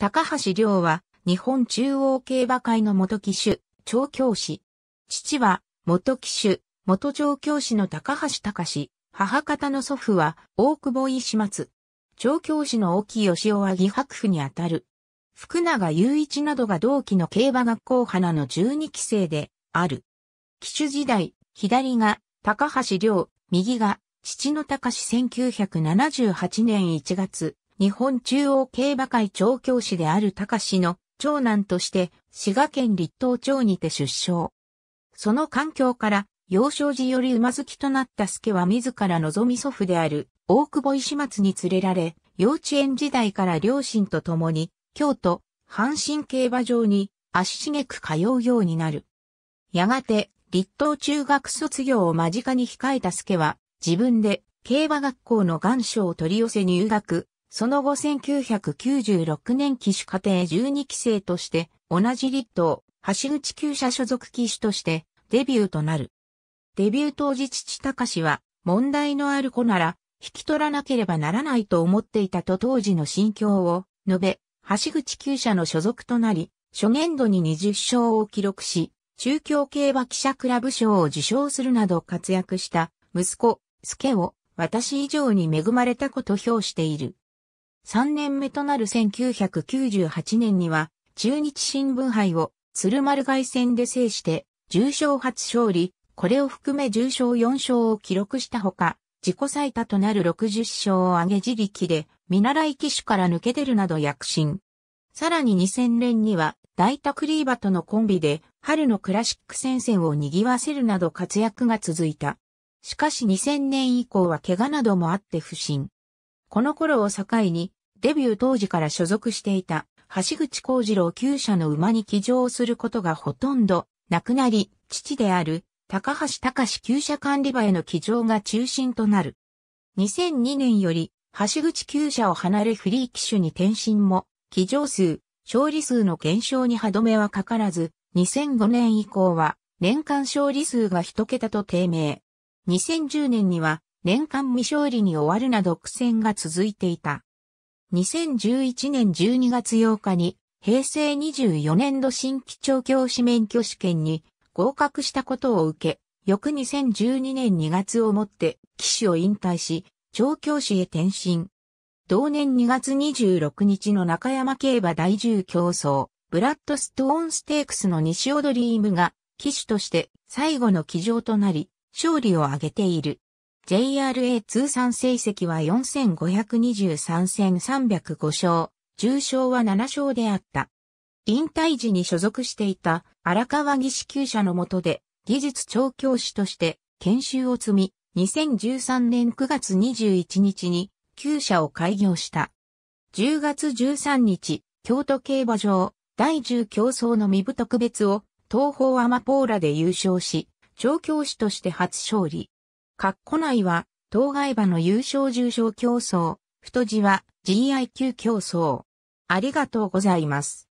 高橋良は日本中央競馬会の元騎手、調教師。父は元騎手、元調教師の高橋隆。母方の祖父は大久保井始末。調教師の沖義雄は義白府にあたる。福永雄一などが同期の競馬学校花の十二期生である。騎手時代、左が高橋良、右が父の高史1978年1月、日本中央競馬会調教師である高氏の長男として滋賀県立東町にて出生。その環境から幼少時より馬好きとなった助は自ら望み祖父である大久保石松に連れられ、幼稚園時代から両親と共に京都、阪神競馬場に足しげく通うようになる。やがて、立東中学卒業を間近に控えた助は、自分で競馬学校の願書を取り寄せ入学、その後1996年騎手家庭12期生として、同じ立党、橋口厩舎所属騎手としてデビューとなる。デビュー当時父隆は、問題のある子なら、引き取らなければならないと思っていたと当時の心境を述べ、橋口厩舎の所属となり、初年度に20勝を記録し、中京競馬記者クラブ賞を受賞するなど活躍した息子、助を私以上に恵まれたこと評している。3年目となる1998年には、中日新聞杯を鶴丸外戦で制して、重賞初勝利、これを含め重賞4勝を記録したほか、自己最多となる60勝を挙げ自力で、見習い騎手から抜け出るなど躍進。さらに2000年には、大田クリーバとのコンビで、春のクラシック戦線を賑わせるなど活躍が続いた。しかし2000年以降は怪我などもあって不振。この頃を境に、デビュー当時から所属していた、橋口幸次郎旧社の馬に騎乗することがほとんどなくなり、父である、高橋隆旧社管理場への騎乗が中心となる。2002年より、橋口旧社を離れフリー機種に転身も、騎乗数、勝利数の減少に歯止めはかからず、2005年以降は、年間勝利数が一桁と低迷。2010年には、年間未勝利に終わるなど苦戦が続いていた。2011年12月8日に平成24年度新規調教師免許試験に合格したことを受け、翌2012年2月をもって騎手を引退し、調教師へ転身。同年2月26日の中山競馬第10競争、ブラッドストーンステークスの西尾ドリームが騎手として最後の騎乗となり、勝利を挙げている。JRA 通算成績は4523戦305勝、重賞は7勝であった。引退時に所属していた荒川技師厩舎の下で技術調教師として研修を積み、2013年9月21日に厩舎を開業した。10月13日、京都競馬場第10競争の未部特別を東方アマポーラで優勝し、調教師として初勝利。括弧内は、当該馬の優勝重賞競争、太字は GIQ 競争。ありがとうございます。